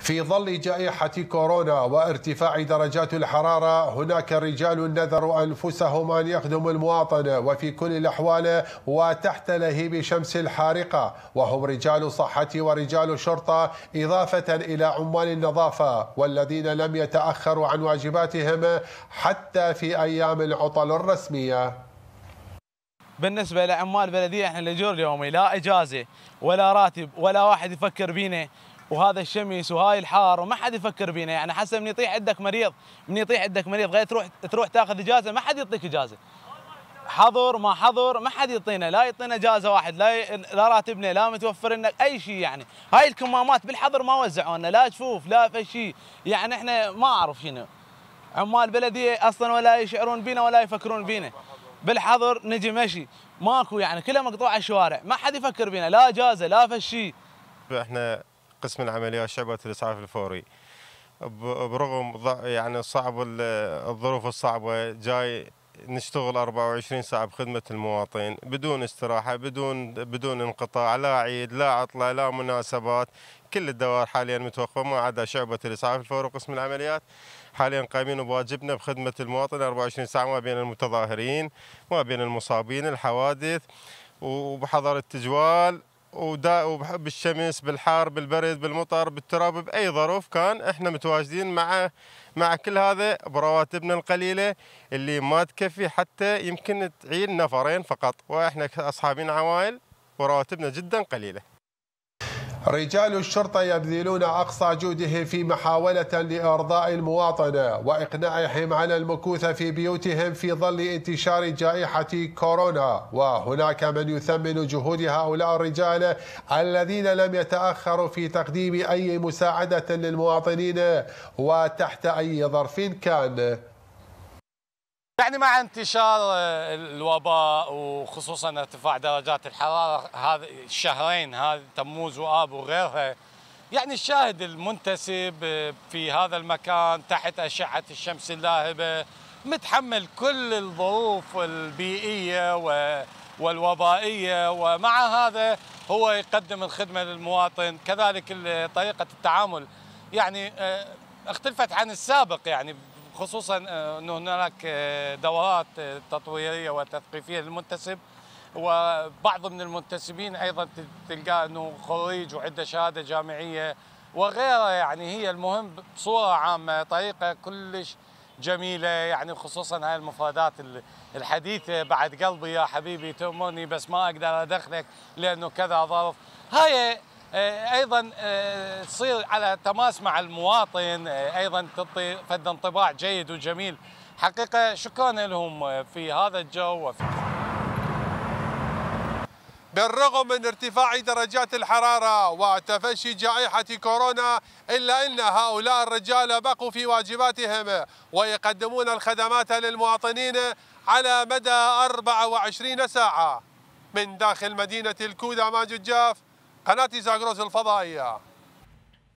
في ظل جائحة كورونا وارتفاع درجات الحرارة هناك رجال نذروا أنفسهم أن يخدموا المواطن وفي كل الأحوال وتحت لهيب الشمس الحارقة وهم رجال صحة ورجال شرطة إضافة إلى عمال النظافة والذين لم يتأخروا عن واجباتهم حتى في أيام العطل الرسمية بالنسبه لعمال البلديه احنا الاجور اليومي لا اجازه ولا راتب ولا واحد يفكر بينا وهذا الشمس وهاي الحار وما حد يفكر بينا يعني حسب من يطيح عندك مريض من يطيح عندك مريض غير تروح تروح تاخذ اجازه ما حد يعطيك اجازه حضر ما حضر ما حد يعطينا لا يعطينا اجازه واحد لا ي... لا راتبنا لا متوفر لنا اي شيء يعني هاي الكمامات بالحظر ما وزعوا لنا لا جفوف لا في شيء يعني احنا ما اعرف شنو عمال بلديه اصلا ولا يشعرون بينا ولا يفكرون بينا بالحظر نجي مشي ماكو يعني كلها مقطوعه الشوارع ما حد يفكر بينا لا اجازه لا شيء احنا قسم العمليات شعبة الإسعاف الفوري برغم يعني صعب الظروف الصعبة جاي نشتغل 24 ساعة بخدمة المواطن بدون استراحة بدون بدون انقطاع لا عيد لا عطلة لا مناسبات كل الدوائر حاليا متوقفة ما عدا شعبة الإسعاف الفوري وقسم العمليات حاليا قايمين بواجبنا بخدمة المواطن 24 ساعة ما بين المتظاهرين ما بين المصابين الحوادث وبحضر التجوال وبحب الشمس بالحار بالبرد بالمطر بالتراب باي ظروف كان احنا متواجدين مع مع كل هذا برواتبنا القليله اللي ما تكفي حتى يمكن تعيل نفرين فقط واحنا اصحابين عوائل ورواتبنا جدا قليله رجال الشرطة يبذلون أقصى جوده في محاولة لإرضاء المواطنة وإقناعهم على المكوث في بيوتهم في ظل انتشار جائحة كورونا وهناك من يثمن جهود هؤلاء الرجال الذين لم يتأخروا في تقديم أي مساعدة للمواطنين وتحت أي ظرف كان يعني مع انتشار آه، الوباء وخصوصا ارتفاع درجات الحراره هذا الشهرين هذا تموز واب وغيرها يعني الشاهد المنتسب آه، في هذا المكان تحت اشعه الشمس اللاهبه متحمل كل الظروف البيئيه والوبائيه ومع هذا هو يقدم الخدمه للمواطن كذلك طريقه التعامل يعني آه، اختلفت عن السابق يعني خصوصا آه، أن هناك آه، دورات آه، تطويرية وتثقيفية للمنتسب وبعض من المنتسبين أيضا تلقى أنه خريج وعنده شهادة جامعية وغيرها يعني هي المهم بصورة عامة طريقة كلش جميلة يعني خصوصا هاي المفردات الحديثة بعد قلبي يا حبيبي تؤمرني بس ما أقدر أدخلك لأنه كذا ظرف هاي آه، ايضا آه، تصير على تماس مع المواطن آه، ايضا تعطي فد انطباع جيد وجميل حقيقه شكرا لهم في هذا الجو وفي بالرغم من ارتفاع درجات الحرارة وتفشي جائحة كورونا إلا أن هؤلاء الرجال بقوا في واجباتهم ويقدمون الخدمات للمواطنين على مدى 24 ساعة من داخل مدينة الكودة ماجد جاف قناة زاغروس الفضائية